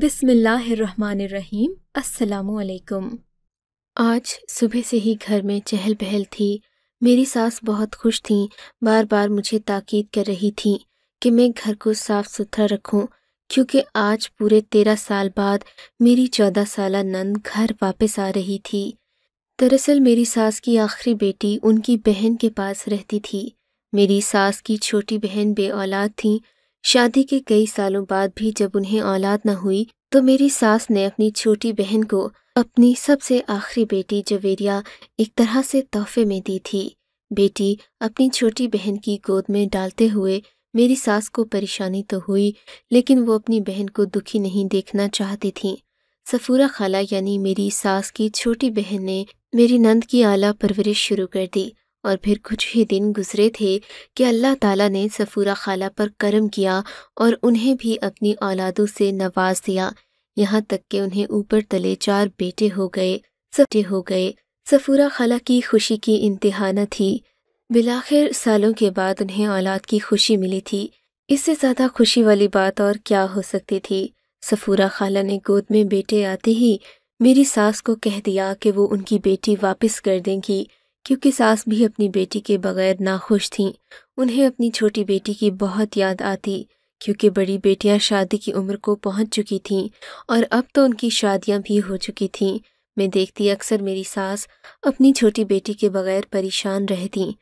बिसमीम अस्सलाम आज सुबह से ही घर में चहल पहल थी मेरी सास बहुत खुश थी बार बार मुझे ताकीद कर रही थी कि मैं घर को साफ सुथरा रखूं क्योंकि आज पूरे तेरह साल बाद मेरी चौदह साल नंद घर वापस आ रही थी दरअसल मेरी सास की आखिरी बेटी उनकी बहन के पास रहती थी मेरी सास की छोटी बहन बे औलाद थी शादी के कई सालों बाद भी जब उन्हें औलाद न हुई तो मेरी सास ने अपनी छोटी बहन को अपनी सबसे आखिरी बेटी जवेरिया एक तरह से तोहफे में दी थी बेटी अपनी छोटी बहन की गोद में डालते हुए मेरी सास को परेशानी तो हुई लेकिन वो अपनी बहन को दुखी नहीं देखना चाहती थी सफूरा खाला यानी मेरी सास की छोटी बहन ने मेरी नंद की आला परवरिश शुरू कर दी और फिर कुछ ही दिन गुजरे थे कि अल्लाह ताला ने सफ़ूरा खाला पर करम किया और उन्हें भी अपनी औलादों से नवाज दिया यहाँ तक कि उन्हें ऊपर तले चार बेटे हो गए सटे हो गए सफ़ूरा खाला की खुशी की इंतहा न थी बिलाखिर सालों के बाद उन्हें औलाद की खुशी मिली थी इससे ज़्यादा खुशी वाली बात और क्या हो सकती थी सफ़ूरा खाला ने गोद में बेटे आते ही मेरी सास को कह दिया कि वो उनकी बेटी वापस कर देंगी क्योंकि सास भी अपनी बेटी के बगैर नाखुश थीं उन्हें अपनी छोटी बेटी की बहुत याद आती क्योंकि बड़ी बेटियां शादी की उम्र को पहुंच चुकी थीं और अब तो उनकी शादियां भी हो चुकी थीं मैं देखती अक्सर मेरी सास अपनी छोटी बेटी के बगैर परेशान रहती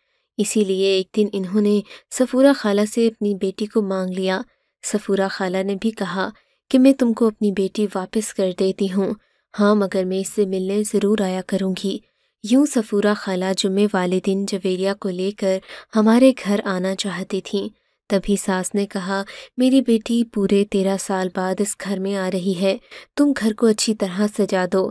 इसीलिए एक दिन इन्होंने सफूरा खाला से अपनी बेटी को मांग लिया सफूरा खाला ने भी कहा कि मैं तुमको अपनी बेटी वापस कर देती हूँ हाँ मगर मैं इससे मिलने ज़रूर आया करूँगी यूं सफूरा खाला जुम्मे वाले दिन जवेरिया को लेकर हमारे घर आना चाहती थी तभी सास ने कहा मेरी बेटी पूरे तेरह साल बाद इस घर में आ रही है तुम घर को अच्छी तरह सजा दो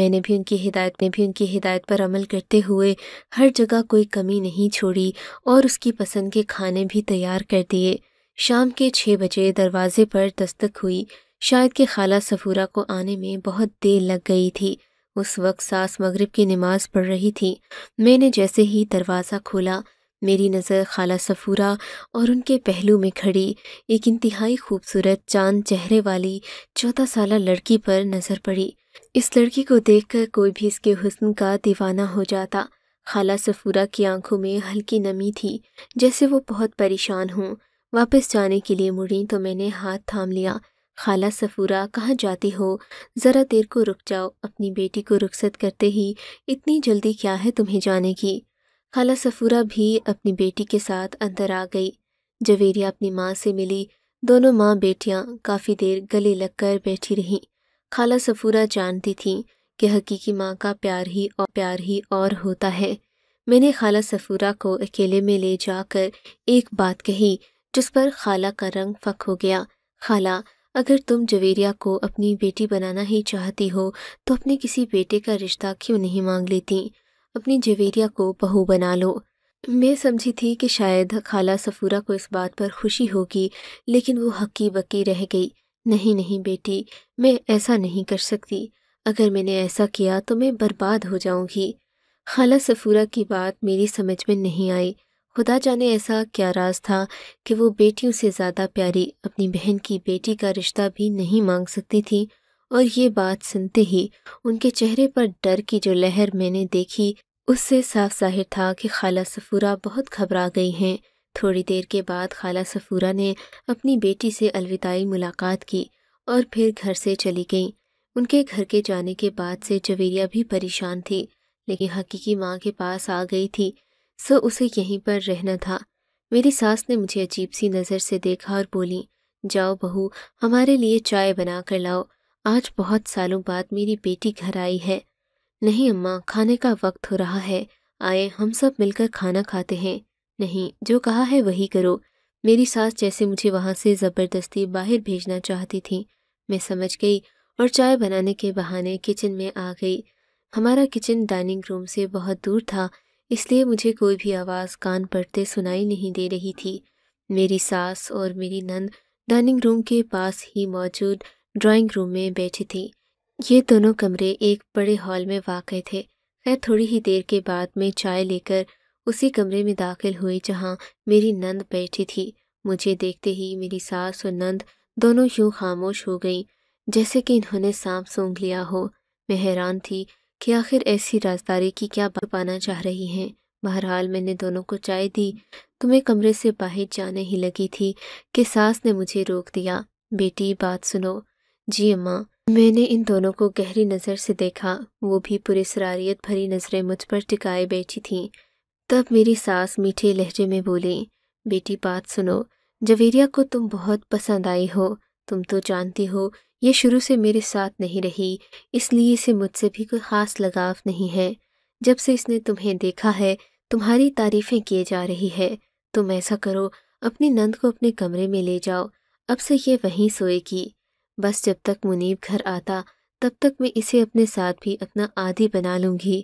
मैंने भी उनकी हिदायत में भी उनकी हिदायत पर अमल करते हुए हर जगह कोई कमी नहीं छोड़ी और उसकी पसंद के खाने भी तैयार कर दिए शाम के छः बजे दरवाजे पर दस्तक हुई शायद के खाला सफूरा को आने में बहुत देर लग गई थी उस वक्त सास मगरिब की नमाज पढ़ रही थी मैंने जैसे ही दरवाज़ा खोला मेरी नज़र खाला सफूरा और उनके पहलू में खड़ी एक इंतहाई खूबसूरत चांद चेहरे वाली चौदह साल लड़की पर नज़र पड़ी इस लड़की को देखकर कोई भी इसके हुस्न का दीवाना हो जाता खाला सफूरा की आंखों में हल्की नमी थी जैसे वो बहुत परेशान हों वापस जाने के लिए मुड़ी तो मैंने हाथ थाम लिया खाला सफूरा कहाँ जाती हो ज़रा देर को रुक जाओ अपनी बेटी को रुखसत करते ही इतनी जल्दी क्या है तुम्हें जाने की खाला सफूरा भी अपनी बेटी के साथ अंदर आ गई जवेरिया अपनी माँ से मिली दोनों माँ बेटियाँ काफ़ी देर गले लगकर बैठी रहीं खाला सफूरा जानती थीं कि हकीकी माँ का प्यार ही और प्यार ही और होता है मैंने खाला सफूरा को अकेले में ले जाकर एक बात कही जिस पर खाला का रंग फक हो गया खाला अगर तुम जवेरिया को अपनी बेटी बनाना ही चाहती हो तो अपने किसी बेटे का रिश्ता क्यों नहीं मांग लेती अपनी जवेरिया को बहू बना लो मैं समझी थी कि शायद खाला सफूरा को इस बात पर खुशी होगी लेकिन वो हक्की बक्की रह गई नहीं नहीं बेटी मैं ऐसा नहीं कर सकती अगर मैंने ऐसा किया तो मैं बर्बाद हो जाऊंगी खाला सफूरा की बात मेरी समझ में नहीं आई खुदा जाने ऐसा क्या राज था कि वो बेटियों से ज़्यादा प्यारी अपनी बहन की बेटी का रिश्ता भी नहीं मांग सकती थी और ये बात सुनते ही उनके चेहरे पर डर की जो लहर मैंने देखी उससे साफ जाहिर था कि खाला सफूरा बहुत घबरा गई हैं थोड़ी देर के बाद खाला सफूरा ने अपनी बेटी से अलविदाई मुलाकात की और फिर घर से चली गई उनके घर के जाने के बाद से जवेरिया भी परेशान थी लेकिन हकीकी माँ के पास आ गई थी सो उसे यहीं पर रहना था मेरी सास ने मुझे अजीब सी नज़र से देखा और बोली जाओ बहू हमारे लिए चाय बना कर लाओ आज बहुत सालों बाद मेरी बेटी घर आई है नहीं अम्मा खाने का वक्त हो रहा है आए हम सब मिलकर खाना खाते हैं नहीं जो कहा है वही करो मेरी सास जैसे मुझे वहाँ से ज़बरदस्ती बाहर भेजना चाहती थी मैं समझ गई और चाय बनाने के बहाने किचन में आ गई हमारा किचन डाइनिंग रूम से बहुत दूर था इसलिए मुझे कोई भी आवाज़ कान पड़ते सुनाई नहीं दे रही थी मेरी सास और मेरी नंद डाइनिंग रूम के पास ही मौजूद ड्राइंग रूम में बैठी थी ये दोनों कमरे एक बड़े हॉल में वाक़ थे खैर थोड़ी ही देर के बाद मैं चाय लेकर उसी कमरे में दाखिल हुई जहाँ मेरी नंद बैठी थी मुझे देखते ही मेरी सास और नंद दोनों यूँ खामोश हो गईं जैसे कि इन्होंने सांप सूंघ लिया हो मैं हैरान थी कि आखिर ऐसी राजदारी की क्या पाना चाह रही हैं बहरहाल मैंने दोनों को चाय दी तुम्हें कमरे से बाहर जाने ही लगी थी कि सास ने मुझे रोक दिया बेटी बात सुनो जी अम्मा मैंने इन दोनों को गहरी नज़र से देखा वो भी पूरे सरारियत भरी नज़रें मुझ पर टिकाए बैठी थीं तब मेरी सास मीठे लहजे में बोली बेटी बात सुनो जवेरिया को तुम बहुत पसंद आई हो तुम तो जानती हो ये शुरू से मेरे साथ नहीं रही इसलिए इसे मुझसे भी कोई ख़ास लगाव नहीं है जब से इसने तुम्हें देखा है तुम्हारी तारीफ़ें किए जा रही है तुम ऐसा करो अपनी नंद को अपने कमरे में ले जाओ अब से ये वहीं सोएगी बस जब तक मुनीब घर आता तब तक मैं इसे अपने साथ भी अपना आदि बना लूँगी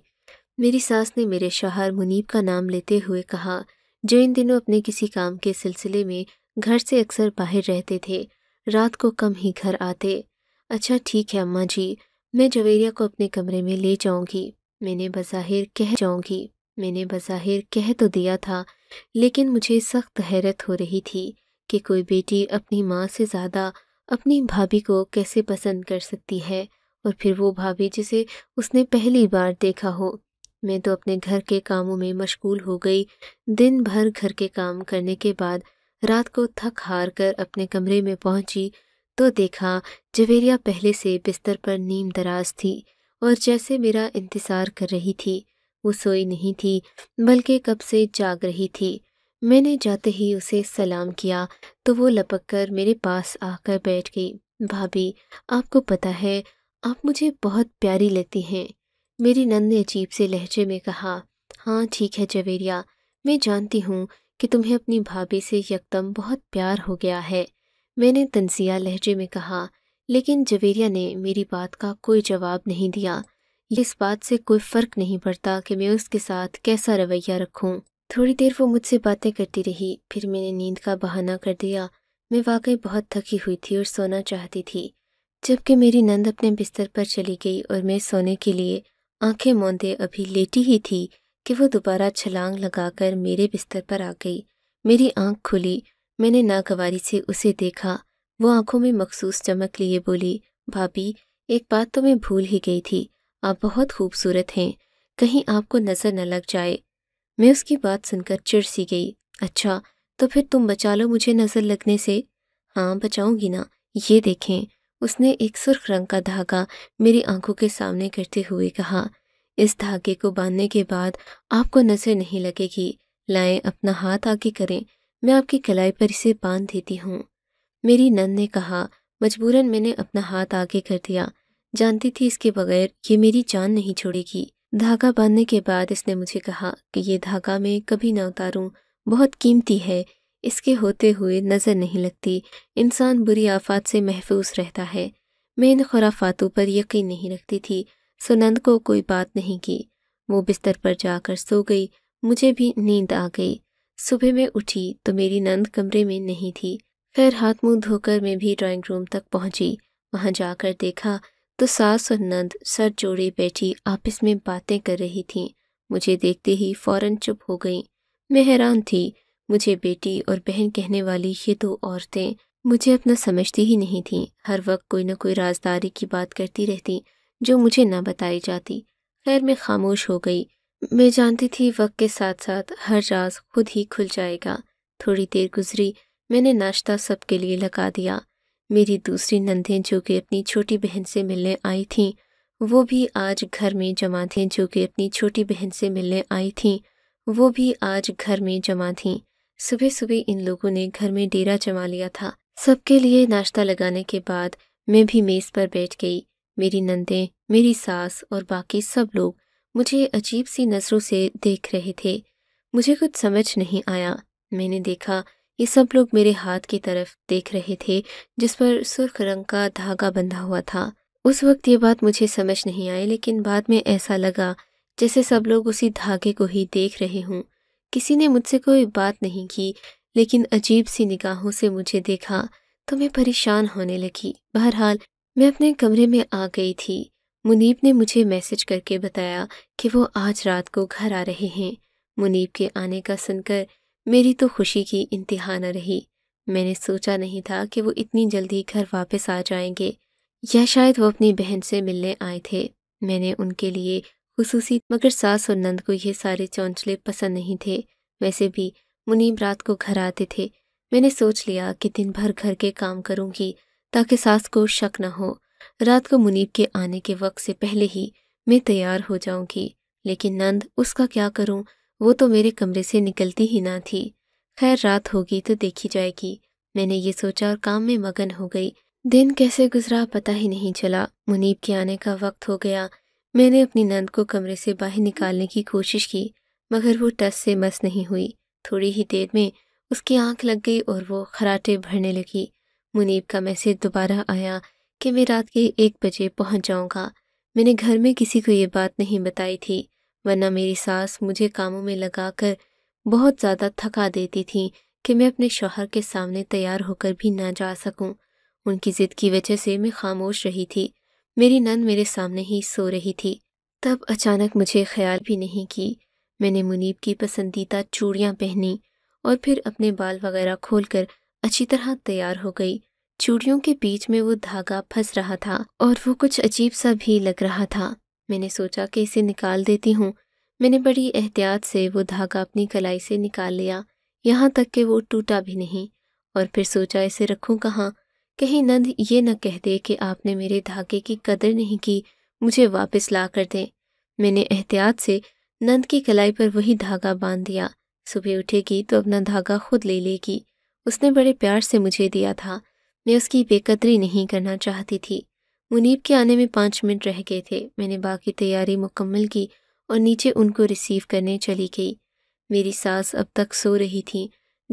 मेरी सास ने मेरे शहर मुनीब का नाम लेते हुए कहा जो इन दिनों अपने किसी काम के सिलसिले में घर से अक्सर बाहर रहते थे रात को कम ही घर आते अच्छा ठीक है अम्मा जी मैं जवेरिया को अपने कमरे में ले जाऊंगी मैंने बज़ाहिर कह जाऊंगी मैंने बज़ाहिर कह तो दिया था लेकिन मुझे सख्त हैरत हो रही थी कि कोई बेटी अपनी माँ से ज़्यादा अपनी भाभी को कैसे पसंद कर सकती है और फिर वो भाभी जिसे उसने पहली बार देखा हो मैं तो अपने घर के कामों में मशगूल हो गई दिन भर घर के काम करने के बाद रात को थक हार कर अपने कमरे में पहुंची तो देखा जवेरिया पहले से बिस्तर पर नीम दराज थी और जैसे मेरा इंतज़ार कर रही थी वो सोई नहीं थी बल्कि कब से जाग रही थी मैंने जाते ही उसे सलाम किया तो वो लपक कर मेरे पास आकर बैठ गई भाभी आपको पता है आप मुझे बहुत प्यारी लेती हैं मेरी नंद ने अजीब से लहजे में कहा हाँ ठीक है जवेरिया मैं जानती हूँ कि तुम्हें अपनी भाभी से यकदम बहुत प्यार हो गया है मैंने तनसिया लहजे में कहा लेकिन जवेरिया ने मेरी बात का कोई जवाब नहीं दिया इस बात से कोई फ़र्क नहीं पड़ता कि मैं उसके साथ कैसा रवैया रखूं। थोड़ी देर वो मुझसे बातें करती रही फिर मैंने नींद का बहाना कर दिया मैं वाकई बहुत थकी हुई थी और सोना चाहती थी जबकि मेरी नंद अपने बिस्तर पर चली गई और मैं सोने के लिए आंखें मौंदे अभी लेटी ही थी कि वो दोबारा छलांग लगाकर मेरे बिस्तर पर आ गई मेरी आँख खुली मैंने नागवारी से उसे देखा वो आंखों में मखसूस चमक लिए बोली भाभी एक बात तो मैं भूल ही गई थी आप बहुत खूबसूरत हैं कहीं आपको नज़र न लग जाए मैं उसकी बात सुनकर चिड़ सी गई अच्छा तो फिर तुम बचा लो मुझे नज़र लगने से हाँ बचाऊंगी ना ये देखें उसने एक सुर्ख रंग का धागा मेरी आंखों के सामने करते हुए कहा इस धागे को बांधने के बाद आपको नज़र नहीं लगेगी लाएं अपना हाथ आगे करें मैं आपकी कलाई पर इसे बांध देती हूँ मेरी नंद ने कहा मजबूरन मैंने अपना हाथ आगे कर दिया जानती थी इसके बगैर ये मेरी जान नहीं छोड़ेगी धागा बांधने के बाद इसने मुझे कहा कि ये धागा मैं कभी ना उतारूं बहुत कीमती है इसके होते हुए नज़र नहीं लगती इंसान बुरी आफात से महफूज रहता है मैं इन खुराफातों पर यकीन नहीं रखती थी सुनंद को कोई बात नहीं की वो बिस्तर पर जाकर सो गई मुझे भी नींद आ गई सुबह में उठी तो मेरी नंद कमरे में नहीं थी खैर हाथ मुंह धोकर मैं भी ड्राइंग रूम तक पहुंची वहां जाकर देखा तो सास और नंद सर जोड़े बैठी आपस में बातें कर रही थीं मुझे देखते ही फौरन चुप हो गई मैं हैरान थी मुझे बेटी और बहन कहने वाली ये दो औरतें मुझे अपना समझती ही नहीं थीं हर वक्त कोई ना कोई राजदारी की बात करती रहती जो मुझे ना बताई जाती खैर मैं खामोश हो गई मैं जानती थी वक्त के साथ साथ हर राज खुद ही खुल जाएगा थोड़ी देर गुजरी मैंने नाश्ता सबके लिए लगा दिया मेरी दूसरी नंदें जो कि अपनी छोटी बहन से मिलने आई थीं वो भी आज घर में जमा थीं जो कि अपनी छोटी बहन से मिलने आई थीं वो भी आज घर में जमा थीं सुबह सुबह इन लोगों ने घर में डेरा जमा लिया था सबके लिए नाश्ता लगाने के बाद मैं भी मेज़ पर बैठ गई मेरी नंदें मेरी सास और बाकी सब लोग मुझे अजीब सी नज़रों से देख रहे थे मुझे कुछ समझ नहीं आया मैंने देखा ये सब लोग मेरे हाथ की तरफ देख रहे थे जिस पर सुर्ख रंग का धागा बंधा हुआ था उस वक्त ये बात मुझे समझ नहीं आई लेकिन बाद में ऐसा लगा जैसे सब लोग उसी धागे को ही देख रहे हों किसी ने मुझसे कोई बात नहीं की लेकिन अजीब सी निगाहों से मुझे देखा तो मैं परेशान होने लगी बहरहाल मैं अपने कमरे में आ गई थी मुनीब ने मुझे मैसेज करके बताया कि वो आज रात को घर आ रहे हैं मुनीब के आने का सुनकर मेरी तो खुशी की इंतहा न रही मैंने सोचा नहीं था कि वो इतनी जल्दी घर वापस आ जाएंगे या शायद वो अपनी बहन से मिलने आए थे मैंने उनके लिए खसूसी मगर सास और नंद को ये सारे चौंचले पसंद नहीं थे वैसे भी मुनीब रात को घर आते थे मैंने सोच लिया कि दिन भर घर के काम करूँगी ताकि सास को शक न हो रात को मुनीब के आने के वक्त से पहले ही मैं तैयार हो जाऊंगी लेकिन नंद उसका क्या करूं वो तो मेरे कमरे से निकलती ही ना थी खैर रात होगी तो देखी जाएगी मैंने ये सोचा और काम में मगन हो गई दिन कैसे गुजरा पता ही नहीं चला मुनीब के आने का वक्त हो गया मैंने अपनी नंद को कमरे से बाहर निकालने की कोशिश की मगर वो टस से मस नहीं हुई थोड़ी ही देर में उसकी आंख लग गई और वो खराटे भरने लगी मुनीब का मैसेज दोबारा आया कि मैं रात के एक बजे पहुंच जाऊंगा मैंने घर में किसी को ये बात नहीं बताई थी वरना मेरी सास मुझे कामों में लगाकर बहुत ज़्यादा थका देती थी कि मैं अपने शोहर के सामने तैयार होकर भी ना जा सकूं। उनकी ज़िद की वजह से मैं खामोश रही थी मेरी नन मेरे सामने ही सो रही थी तब अचानक मुझे ख्याल भी नहीं की मैंने मुनीब की पसंदीदा चूड़ियाँ पहनी और फिर अपने बाल वगैरह खोलकर अच्छी तरह तैयार हो गई चूड़ियों के बीच में वो धागा फंस रहा था और वो कुछ अजीब सा भी लग रहा था मैंने सोचा कि इसे निकाल देती हूँ मैंने बड़ी एहतियात से वो धागा अपनी कलाई से निकाल लिया यहाँ तक कि वो टूटा भी नहीं और फिर सोचा इसे रखूँ कहाँ कहीं नंद ये न कह दे कि आपने मेरे धागे की कदर नहीं की मुझे वापस ला कर दें मैंने एहतियात से नंद की कलाई पर वही धागा बांध दिया सुबह उठेगी तो अपना धागा खुद ले लेगी उसने बड़े प्यार से मुझे दिया था मैं उसकी बेकदरी नहीं करना चाहती थी मुनीब के आने में पाँच मिनट रह गए थे मैंने बाकी तैयारी मुकम्मल की और नीचे उनको रिसीव करने चली गई मेरी सास अब तक सो रही थी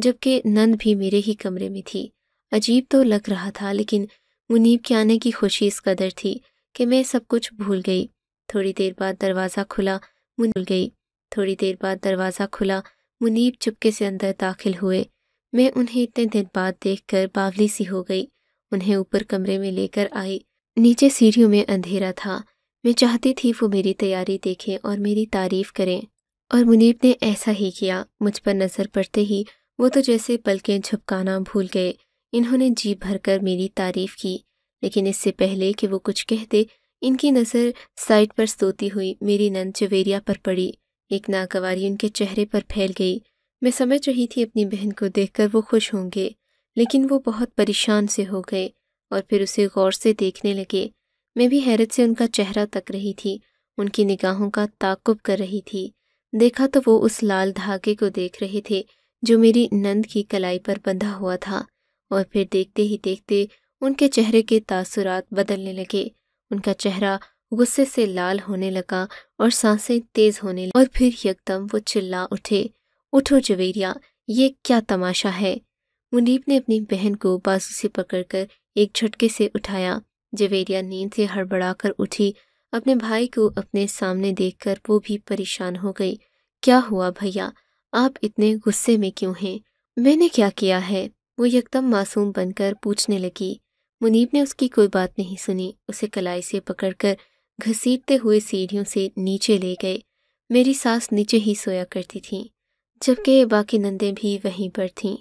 जबकि नंद भी मेरे ही कमरे में थी अजीब तो लग रहा था लेकिन मुनीब के आने की खुशी इस कदर थी कि मैं सब कुछ भूल गई थोड़ी देर बाद दरवाज़ा खुला मुन गई थोड़ी देर बाद दरवाज़ा खुला मुनीब चुपके से अंदर दाखिल हुए मैं उन्हें इतने दिन बाद देखकर बावली सी हो गई उन्हें ऊपर कमरे में लेकर आई नीचे सीढ़ियों में अंधेरा था मैं चाहती थी वो मेरी तैयारी देखें और मेरी तारीफ करें और मुनीब ने ऐसा ही किया मुझ पर नज़र पड़ते ही वो तो जैसे पलकें झपकाना भूल गए इन्होंने जी भरकर मेरी तारीफ की लेकिन इससे पहले कि वो कुछ कहते इनकी नज़र साइड पर सोती हुई मेरी नन चवेरिया पर पड़ी एक नागवारी उनके चेहरे पर फैल गई मैं समझ रही थी अपनी बहन को देखकर वो खुश होंगे लेकिन वो बहुत परेशान से हो गए और फिर उसे गौर से देखने लगे मैं भी हैरत से उनका चेहरा तक रही थी उनकी निगाहों का ताकुब कर रही थी देखा तो वो उस लाल धागे को देख रहे थे जो मेरी नंद की कलाई पर बंधा हुआ था और फिर देखते ही देखते उनके चेहरे के तासुरात बदलने लगे उनका चेहरा गुस्से से लाल होने लगा और सांसें तेज होने लगी और फिर यकदम वो चिल्ला उठे उठो जवेरिया ये क्या तमाशा है मुनीब ने अपनी बहन को बाजू से पकड़कर एक झटके से उठाया जवेरिया नींद से हड़बड़ाकर उठी अपने भाई को अपने सामने देखकर वो भी परेशान हो गई क्या हुआ भैया आप इतने गुस्से में क्यों हैं मैंने क्या किया है वो यकदम मासूम बनकर पूछने लगी मुनीब ने उसकी कोई बात नहीं सुनी उसे कलाई से पकड़कर घसीटते हुए सीढ़ियों से नीचे ले गए मेरी सास नीचे ही सोया करती थी जबकि बाकी नंदे भी वहीं पर थीं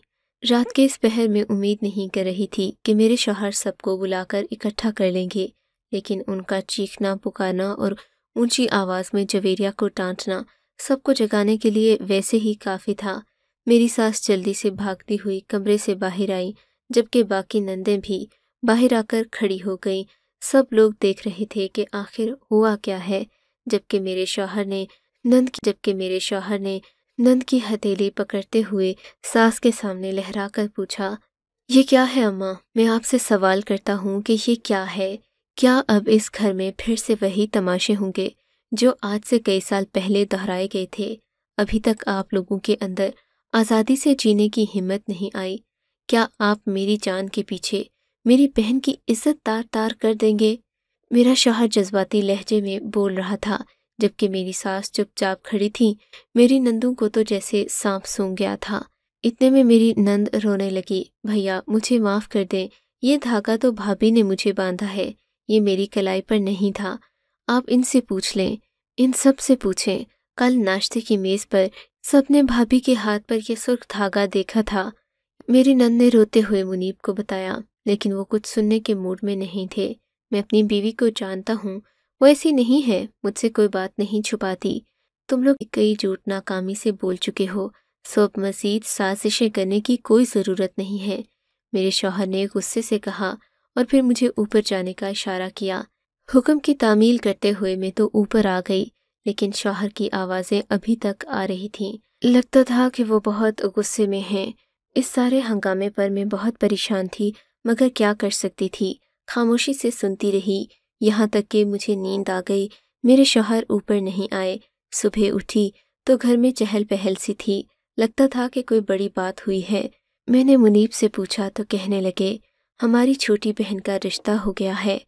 रात के इस पहर में उम्मीद नहीं कर रही थी कि मेरे शोहर सबको बुलाकर इकट्ठा कर लेंगे लेकिन उनका चीखना पुकारना और ऊंची आवाज़ में जवेरिया को टाँटना सबको जगाने के लिए वैसे ही काफ़ी था मेरी सास जल्दी से भागती हुई कमरे से बाहर आई जबकि बाकी नंदे भी बाहर आकर खड़ी हो गई सब लोग देख रहे थे कि आखिर हुआ क्या है जबकि मेरे शौहर ने नंद जबकि मेरे शौहर ने नंद की हथेली पकड़ते हुए सास के सामने लहरा कर पूछा ये क्या है अम्मा मैं आपसे सवाल करता हूँ कि ये क्या है क्या अब इस घर में फिर से वही तमाशे होंगे जो आज से कई साल पहले दोहराए गए थे अभी तक आप लोगों के अंदर आज़ादी से जीने की हिम्मत नहीं आई क्या आप मेरी जान के पीछे मेरी बहन की इज्जत तार तार कर देंगे मेरा शोहर जज्बाती लहजे में बोल रहा था जबकि मेरी सास चुपचाप खड़ी थी मेरी नंदू को तो जैसे सांप सूं गया था इतने में मेरी नंद रोने लगी भैया मुझे माफ़ कर दें ये धागा तो भाभी ने मुझे बांधा है ये मेरी कलाई पर नहीं था आप इनसे पूछ लें इन सब से पूछें कल नाश्ते की मेज़ पर सबने भाभी के हाथ पर यह सुर्ख धागा देखा था मेरी नंद ने रोते हुए मुनीब को बताया लेकिन वो कुछ सुनने के मूड में नहीं थे मैं अपनी बीवी को जानता हूँ वो ऐसी नहीं है मुझसे कोई बात नहीं छुपाती तुम लोग कई झूठ नाकामी से बोल चुके हो सो अब मजीद साजिशें करने की कोई ज़रूरत नहीं है मेरे शौहर ने गुस्से से कहा और फिर मुझे ऊपर जाने का इशारा किया हुक्म की तामील करते हुए मैं तो ऊपर आ गई लेकिन शौहर की आवाज़ें अभी तक आ रही थीं लगता था कि वो बहुत गुस्से में हैं इस सारे हंगामे पर मैं बहुत परेशान थी मगर क्या कर सकती थी खामोशी से सुनती रही यहाँ तक कि मुझे नींद आ गई मेरे शोहर ऊपर नहीं आए सुबह उठी तो घर में चहल पहल सी थी लगता था कि कोई बड़ी बात हुई है मैंने मुनीब से पूछा तो कहने लगे हमारी छोटी बहन का रिश्ता हो गया है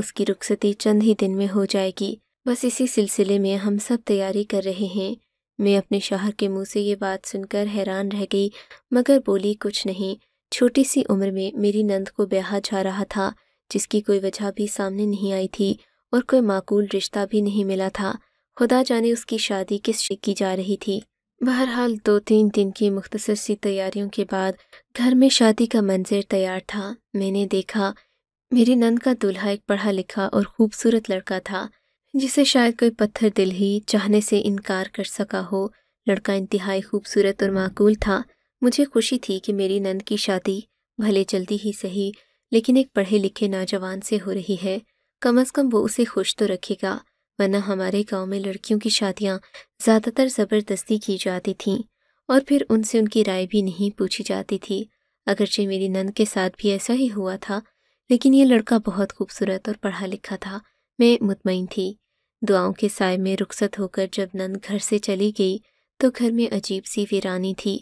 उसकी रुखसती चंद ही दिन में हो जाएगी बस इसी सिलसिले में हम सब तैयारी कर रहे हैं मैं अपने शोहर के मुंह से ये बात सुनकर हैरान रह गई मगर बोली कुछ नहीं छोटी सी उम्र में मेरी नंद को ब्याह जा रहा था जिसकी कोई वजह भी सामने नहीं आई थी और कोई माकूल रिश्ता भी नहीं मिला था खुदा जाने उसकी शादी किस शे की जा रही थी बहरहाल दो तीन दिन की मुख्तसर सी तैयारियों के बाद घर में शादी का मंजर तैयार था मैंने देखा मेरी नंद का दूल्हा एक पढ़ा लिखा और खूबसूरत लड़का था जिसे शायद कोई पत्थर दिल ही चाहने से इनकार कर सका हो लड़का इंतहाई खूबसूरत और माकूल था मुझे खुशी थी कि मेरी नंद की शादी भले जल्दी ही सही लेकिन एक पढ़े लिखे नौजवान से हो रही है कम अज कम वो उसे खुश तो रखेगा वरना हमारे गांव में लड़कियों की शादियां ज़्यादातर ज़बरदस्ती की जाती थीं और फिर उनसे उनकी राय भी नहीं पूछी जाती थी अगरचे मेरी नंद के साथ भी ऐसा ही हुआ था लेकिन ये लड़का बहुत खूबसूरत और पढ़ा लिखा था मैं मुतमिन थी दुआओं के साय में रुखसत होकर जब नंद घर से चली गई तो घर में अजीब सी वीरानी थी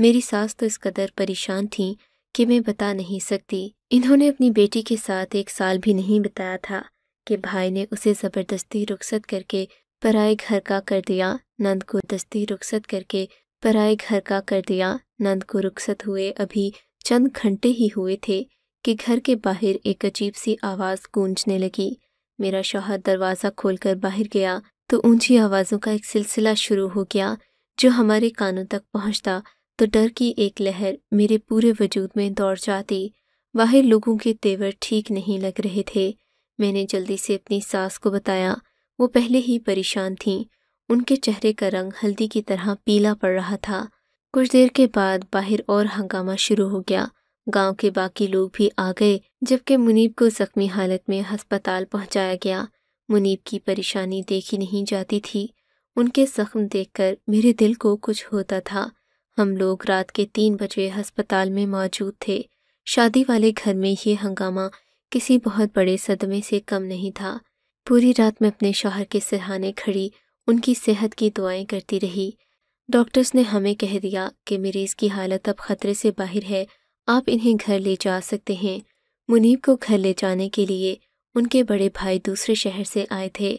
मेरी सास तो इस कदर परेशान थी कि मैं बता नहीं सकती इन्होंने अपनी बेटी के साथ एक साल भी नहीं बताया था कि भाई ने उसे ज़बरदस्ती रुखसत करके पराए घर का कर दिया नंद को दस्ती रुखसत करके पराए घर का कर दिया नंद को रुखसत हुए अभी चंद घंटे ही हुए थे कि घर के बाहर एक अजीब सी आवाज़ गूंजने लगी मेरा शोहर दरवाज़ा खोलकर बाहर गया तो ऊंची आवाज़ों का एक सिलसिला शुरू हो गया जो हमारे कानों तक पहुंचता तो डर की एक लहर मेरे पूरे वजूद में दौड़ जाती बाहर लोगों के तेवर ठीक नहीं लग रहे थे मैंने जल्दी से अपनी सास को बताया वो पहले ही परेशान थीं उनके चेहरे का रंग हल्दी की तरह पीला पड़ रहा था कुछ देर के बाद बाहर और हंगामा शुरू हो गया गांव के बाकी लोग भी आ गए जबकि मुनीब को जख्मी हालत में अस्पताल पहुंचाया गया मुनीब की परेशानी देखी नहीं जाती थी उनके जख्म देखकर मेरे दिल को कुछ होता था हम लोग रात के तीन बजे अस्पताल में मौजूद थे शादी वाले घर में ये हंगामा किसी बहुत बड़े सदमे से कम नहीं था पूरी रात मैं अपने शोहर के सिरहाने खड़ी उनकी सेहत की दुआएं करती रही डॉक्टर्स ने हमें कह दिया कि मरीज की हालत अब खतरे से बाहर है आप इन्हें घर ले जा सकते हैं मुनीब को घर ले जाने के लिए उनके बड़े भाई दूसरे शहर से आए थे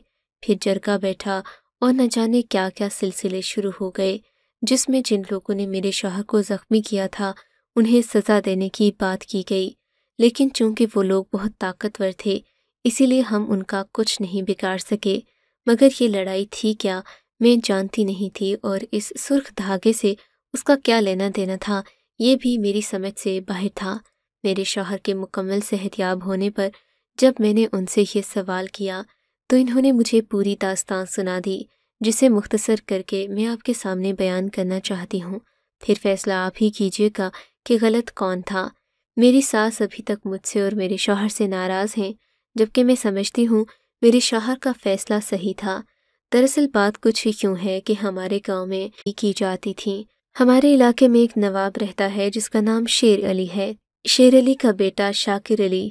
फिर जरका बैठा और न जाने क्या क्या सिलसिले शुरू हो गए जिसमें जिन लोगों ने मेरे शौहर को जख्मी किया था उन्हें सजा देने की बात की गई लेकिन चूंकि वो लोग बहुत ताकतवर थे इसीलिए हम उनका कुछ नहीं बिगाड़ सके मगर ये लड़ाई थी क्या मैं जानती नहीं थी और इस सुर्ख धागे से उसका क्या लेना देना था ये भी मेरी समझ से बाहर था मेरे शोहर के मुकम्मल सेहतियाब होने पर जब मैंने उनसे ये सवाल किया तो इन्होंने मुझे पूरी दास्तान सुना दी जिसे मुख्तसर करके मैं आपके सामने बयान करना चाहती हूँ फिर फैसला आप ही कीजिएगा कि गलत कौन था मेरी सास अभी तक मुझसे और मेरे शोहर से नाराज़ हैं जबकि मैं समझती हूँ मेरे शोहर का फैसला सही था दरअसल बात कुछ ही क्यों है कि हमारे गांव में की जाती थी हमारे इलाके में एक नवाब रहता है जिसका नाम शेर अली है शेर अली का बेटा शाकिर अली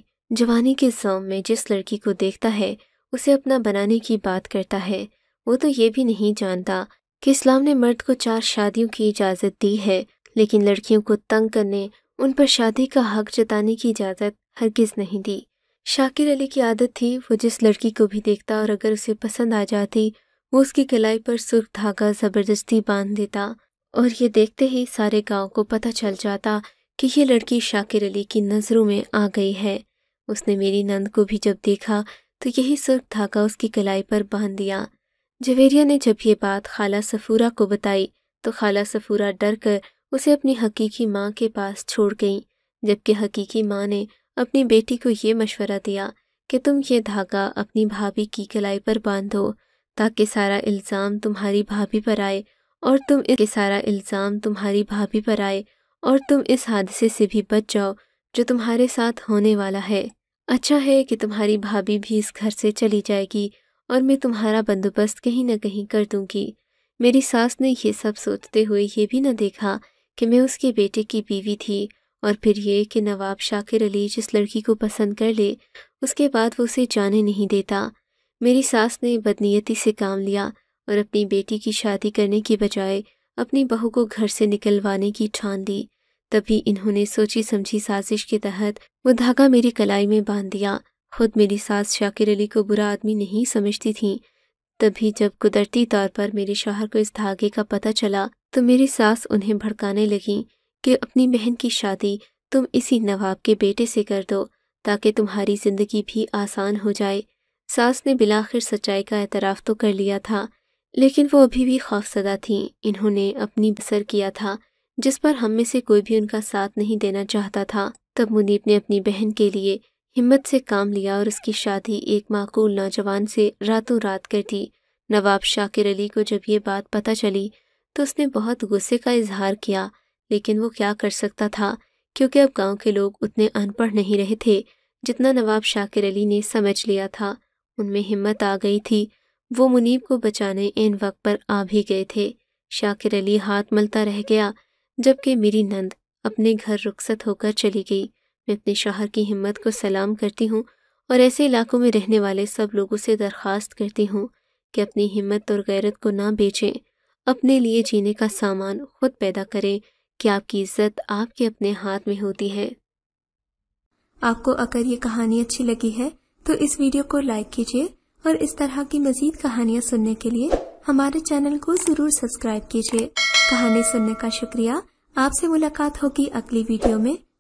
जवानी के जौम में जिस लड़की को देखता है उसे अपना बनाने की बात करता है वो तो ये भी नहीं जानता कि इस्लाम ने मर्द को चार शादियों की इजाज़त दी है लेकिन लड़कियों को तंग करने उन पर शादी का हक जताने की इजाज़त हरगिज़ नहीं दी शाकिर अली की आदत थी वो जिस लड़की को भी देखता और अगर उसे पसंद आ जाती वो उसकी गलाई पर सुर्ख धागा ज़बरदस्ती बांध देता और ये देखते ही सारे गांव को पता चल जाता कि ये लड़की शाकिर अली की नज़रों में आ गई है उसने मेरी नंद को भी जब देखा तो यही सुर्ख धागा उसकी गलाई पर बांध दिया जवेरिया ने जब ये बात खाला सफूरा को बताई तो खाला सफूरा डर कर उसे अपनी हकीकी माँ के पास छोड़ गई जबकि हकीकी माँ ने अपनी बेटी को ये मशवरा दिया कि तुम ये धागा अपनी भाभी की कलाई पर बांधो ताकि सारा इल्ज़ाम तुम्हारी भाभी पर आए और तुम इसके सारा इल्ज़ाम तुम्हारी भाभी पर आए और तुम इस हादसे से भी बच जाओ जो तुम्हारे साथ होने वाला है अच्छा है कि तुम्हारी भाभी भी इस घर से चली जाएगी और मैं तुम्हारा बंदोबस्त कहीं ना कहीं कर दूंगी मेरी सास ने यह सब सोचते हुए ये भी न देखा कि मैं उसके बेटे की बीवी थी और फिर ये कि नवाब शाकिर अली जिस लड़की को पसंद कर ले उसके बाद वो उसे जाने नहीं देता मेरी सास ने बदनीयती से काम लिया और अपनी बेटी की शादी करने की बजाय अपनी बहू को घर से निकलवाने की ठान ली तभी इन्होंने सोची समझी साजिश के तहत वो धागा मेरी कलाई में बांध दिया खुद मेरी सास शाकिर अली को बुरा आदमी नहीं समझती थी तभी जब कुदरती तौर पर मेरे शोहर को इस धागे का पता चला तो मेरी सास उन्हें भड़काने लगी कि अपनी बहन की शादी तुम इसी नवाब के बेटे से कर दो ताकि तुम्हारी ज़िंदगी भी आसान हो जाए सास ने बिलाखिर सच्चाई का एतराफ़ तो कर लिया था लेकिन वो अभी भी खौफसदा थी इन्होंने अपनी बसर किया था जिस पर हम में से कोई भी उनका साथ नहीं देना चाहता था तब मुनीब ने अपनी बहन के लिए हिम्मत से काम लिया और उसकी शादी एक माकूल नौजवान से रातों रात कर दी नवाब शाकिर अली को जब ये बात पता चली तो उसने बहुत गुस्से का इजहार किया लेकिन वो क्या कर सकता था क्योंकि अब गांव के लोग उतने अनपढ़ नहीं रहे थे जितना नवाब शाकिर अली ने समझ लिया था उनमें हिम्मत आ गई थी वो मुनीब को बचाने इन वक्त पर आ भी गए थे शाकिर अली हाथ मलता रह गया जबकि मेरी नंद अपने घर रुखसत होकर चली गई मैं अपने शोहर की हिम्मत को सलाम करती हूँ और ऐसे इलाकों में रहने वाले सब लोगों से दरख्वास्त करती हूँ कि अपनी हिम्मत और गैरत को ना बेचें अपने लिए जीने का सामान खुद पैदा करें कि आपकी इज्जत आपके अपने हाथ में होती है आपको अगर ये कहानी अच्छी लगी है तो इस वीडियो को लाइक कीजिए और इस तरह की मजीद कहानियाँ सुनने के लिए हमारे चैनल को जरूर सब्सक्राइब कीजिए कहानी सुनने का शुक्रिया आपसे मुलाकात होगी अगली वीडियो में